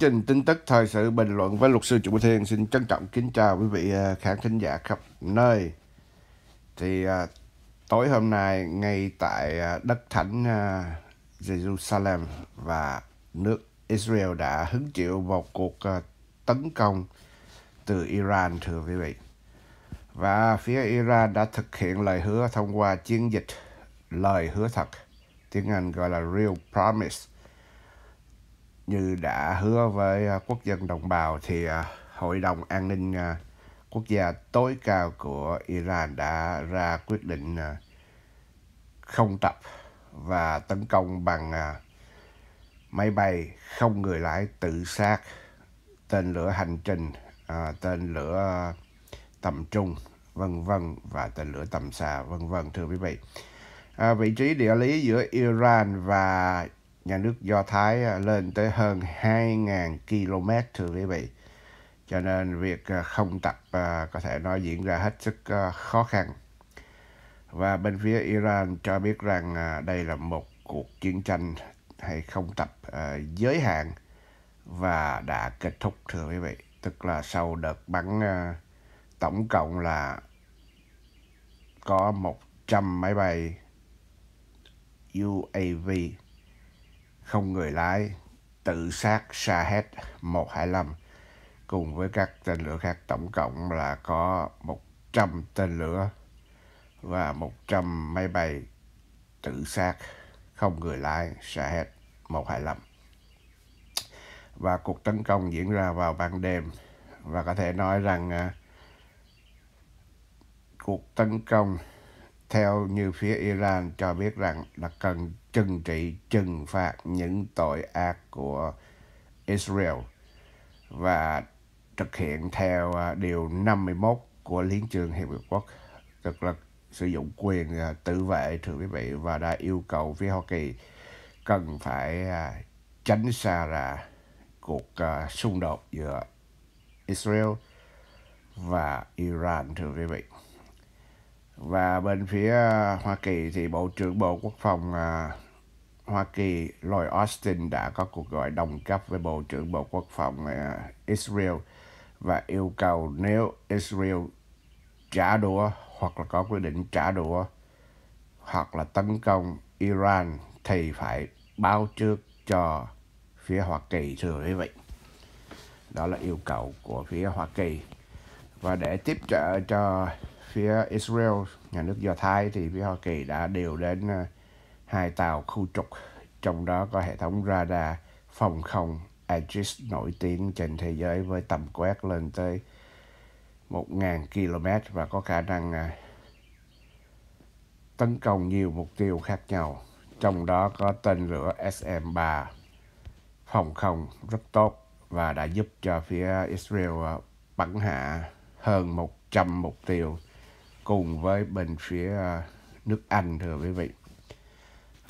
chương trình tin tức thời sự bình luận với luật sư Chủ Thiên xin trân trọng kính chào quý vị à, khán thính giả khắp nơi. Thì à, tối hôm nay ngay tại à, đất thánh Jerusalem và nước Israel đã hứng chịu một cuộc tấn công từ Iran thưa quý vị. Và phía Iran đã thực hiện lời hứa thông qua chiến dịch lời hứa thật, tiếng Anh gọi là Real Promise như đã hứa với à, quốc dân đồng bào thì à, Hội đồng An ninh à, Quốc gia tối cao của Iran đã ra quyết định không tập và tấn công bằng máy bay không người lái tự sát, tên lửa hành trình, tên lửa tầm trung, vân vân và tên lửa tầm xa, vân vân thưa quý vị. À, vị trí địa lý giữa Iran và nhà nước Do Thái à, lên tới hơn 2.000 km thưa quý vị. Cho nên việc à, không tập à, có thể nói diễn ra hết sức khó khăn. Và bên phía Iran cho biết rằng đây là một cuộc chiến tranh hay không tập giới hạn và đã kết thúc thưa quý vị. Tức là sau đợt bắn tổng cộng là có 100 máy bay UAV không người lái tự sát Shahed 125 cùng với các tên lửa khác tổng cộng là có 100 tên lửa và 100 máy bay tự sát không người lái Shahed 125. Và cuộc tấn công diễn ra vào ban đêm và có thể nói rằng uh, cuộc tấn công theo như phía Iran cho biết rằng là cần trừng trị trừng phạt những tội ác của Israel và thực hiện theo à, điều 51 của Liên trường Hiệp Quốc tức là sử dụng quyền à, tự vệ thưa quý vị và đã yêu cầu phía Hoa Kỳ cần phải à, tránh xa ra cuộc xung đột giữa Israel và Iran thưa quý vị và bên phía à, Hoa Kỳ thì Bộ trưởng Bộ Quốc phòng à, Hoa Kỳ Lloyd Austin đã có cuộc gọi đồng cấp với Bộ trưởng Bộ Quốc phòng à, Israel và yêu cầu nếu Israel trả đũa hoặc là có quyết định trả đũa hoặc là tấn công Iran thì phải báo trước cho phía Hoa Kỳ thưa quý vị. Đó là yêu cầu của phía Hoa Kỳ. Và để tiếp trợ cho phía Israel, nhà nước Do Thái thì phía Hoa Kỳ đã điều đến ờ, hai tàu khu trục, trong đó có hệ thống radar phòng không Aegis nổi tiếng trên thế giới với tầm quét lên tới 1.000 km và có khả năng ờ, tấn công nhiều mục tiêu khác nhau, trong đó có tên lửa SM-3 phòng không rất tốt và đã giúp cho phía Israel ờ, bắn hạ hơn 100 mục tiêu cùng với bên phía à, nước Anh thưa quý vị.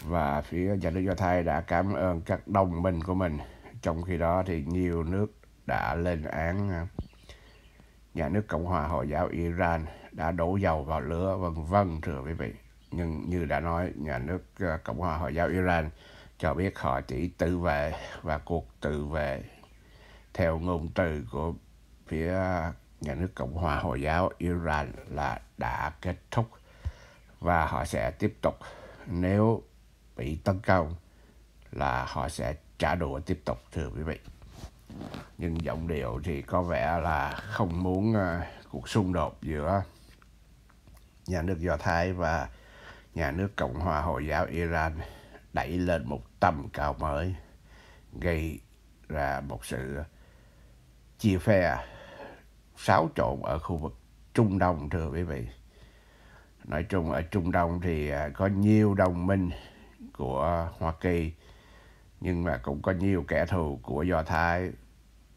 Và phía nhà nước Do Thái đã cảm ơn các đồng minh của mình. Trong khi đó thì nhiều nước đã lên án à, nhà nước Cộng hòa Hồi giáo Iran đã đổ dầu vào lửa vân vân thưa quý vị. Nhưng như đã nói, nhà nước à, Cộng hòa Hồi giáo Iran cho biết họ chỉ tự vệ và cuộc tự vệ theo ngôn từ của phía nhà nước Cộng hòa Hồi giáo Iran là đã kết thúc và họ sẽ tiếp tục nếu bị tấn công là họ sẽ trả đũa tiếp tục thưa quý vị nhưng giọng điệu thì có vẻ là không muốn uh, cuộc xung đột giữa nhà nước Do Thái và nhà nước Cộng hòa Hồi giáo Iran đẩy lên một tầm cao mới gây ra một sự chia phe xáo trộn ở khu vực Trung Đông thưa quý vị. Nói chung ở Trung Đông thì à, có nhiều đồng minh của Hoa Kỳ nhưng mà cũng có nhiều kẻ thù của Do Thái.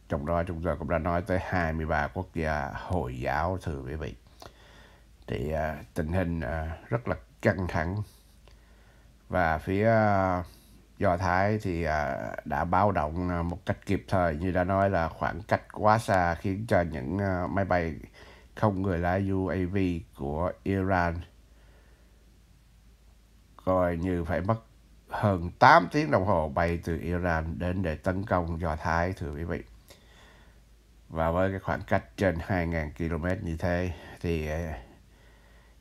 Trong đó chúng ta cũng đã nói tới 23 quốc gia Hồi giáo thưa quý vị. Thì à, tình hình à, rất là căng thẳng và phía Do Thái thì à, đã báo động à, một cách kịp thời như đã nói là khoảng cách quá xa khiến cho những à, máy bay không người lái UAV của Iran coi như phải mất hơn 8 tiếng đồng hồ bay từ Iran đến để tấn công Do Thái thưa quý vị. Và với cái khoảng cách trên 2.000 km như thế thì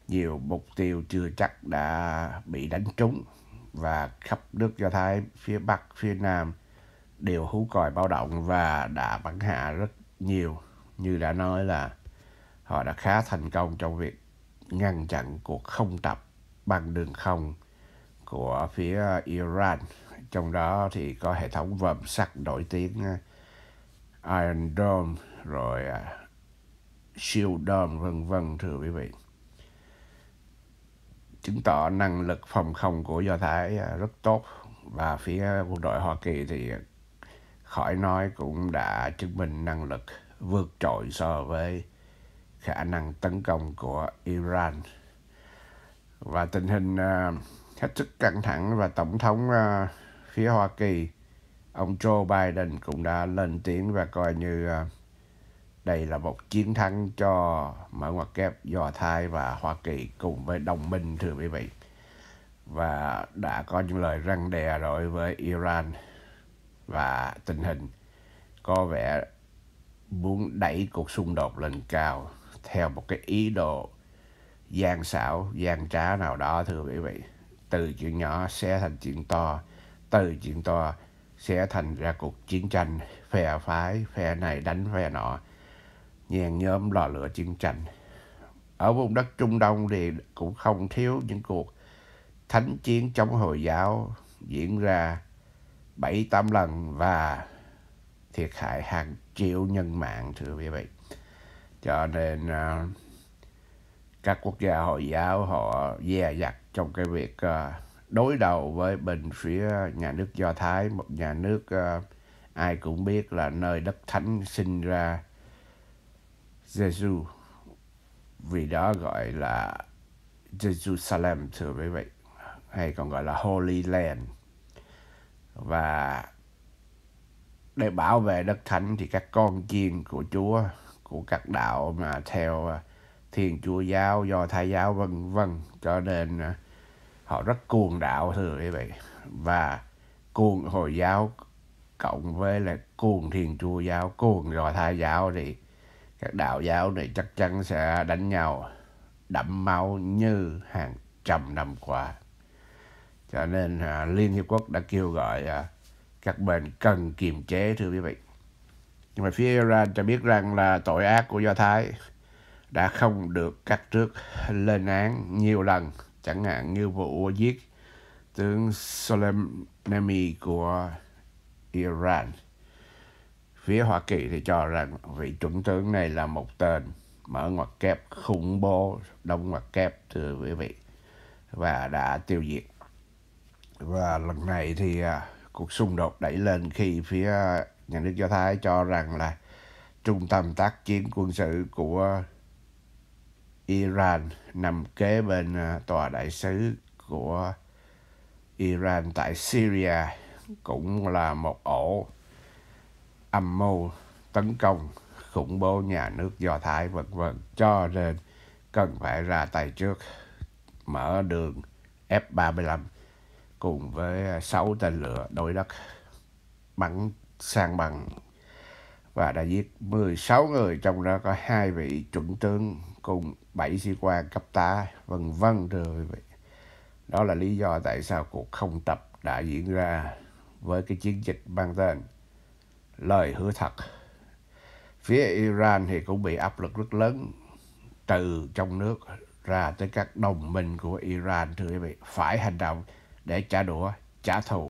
nhiều mục tiêu chưa chắc đã bị đánh trúng và khắp nước Do Thái phía Bắc, phía Nam đều hú còi báo động và đã bắn hạ rất nhiều. Như đã nói là họ đã khá thành công trong việc ngăn chặn cuộc không tập bằng đường không của phía Iran. Trong đó thì có hệ thống vòm sắt nổi tiếng uh, Iron Dome rồi uh, Shield Dome vân vân thưa quý vị chứng tỏ năng lực phòng không của Do Thái à, rất tốt và phía quân đội Hoa Kỳ thì khỏi nói cũng đã chứng minh năng lực vượt trội so với khả năng tấn công của Iran và tình hình à, hết sức căng thẳng và tổng thống à, phía Hoa Kỳ ông Joe Biden cũng đã lên tiếng và coi như uh, đây là một chiến thắng cho mở ngoặc kép Do Thái và Hoa Kỳ cùng với đồng minh thưa quý vị. Và đã có những lời răng đè rồi với Iran và tình hình có vẻ muốn đẩy cuộc xung đột lên cao theo một cái ý đồ gian xảo, gian trá nào đó thưa quý vị. Từ chuyện nhỏ sẽ thành chuyện to, từ chuyện to sẽ thành ra cuộc chiến tranh phe phái, phe này đánh phe nọ nhàn nhôm lò lửa chiến tranh. Ở vùng đất Trung Đông thì cũng không thiếu những cuộc thánh chiến chống Hồi giáo diễn ra 7-8 lần và thiệt hại hàng triệu nhân mạng thưa quý vị. Cho nên uh, các quốc gia Hồi giáo họ dè dặt trong cái việc uh, đối đầu với bên phía nhà nước Do Thái, một nhà nước uh, ai cũng biết là nơi đất thánh sinh ra Giê-xu vì đó gọi là Jerusalem thưa quý vị hay còn gọi là Holy Land và để bảo vệ đất thánh thì các con chiên của Chúa của các đạo mà theo à, Thiên Chúa giáo, Do Thái giáo vân vân cho nên à, họ rất cuồng đạo thưa quý vị và cuồng Hồi giáo cộng với là cuồng Thiên Chúa giáo, cuồng Do Thái giáo thì các đạo giáo này chắc chắn sẽ đánh nhau đẫm máu như hàng trăm năm qua. Cho nên à, Liên Hiệp Quốc đã kêu gọi à, các bên cần kiềm chế thưa quý vị. Nhưng mà phía Iran cho biết rằng là tội ác của Do Thái đã không được cắt trước lên án nhiều lần. Chẳng hạn như vụ giết tướng Soleimani của Iran. Phía Hoa Kỳ thì cho rằng vị chuẩn tướng này là một tên mở ngoặc kép khủng bố đóng ngoặc kép thưa quý vị và đã tiêu diệt và lần này thì à, cuộc xung đột đẩy lên khi phía nhà nước do thái cho rằng là trung tâm tác chiến quân sự của iran nằm kế bên à, tòa đại sứ của iran tại syria cũng là một ổ âm mưu tấn công khủng bố nhà nước Do Thái vân vân cho nên cần phải ra tay trước mở đường F-35 cùng với 6 tên lửa đối đất bắn sang bằng và đã giết 16 người trong đó có hai vị chuẩn tướng cùng 7 sĩ quan cấp tá vân vân rồi đó là lý do tại sao cuộc không tập đã diễn ra với cái chiến dịch mang tên lời hứa thật. Phía Iran thì cũng bị áp lực rất lớn từ trong nước ra tới các đồng minh của Iran thưa quý vị phải hành động để trả đũa, trả thù.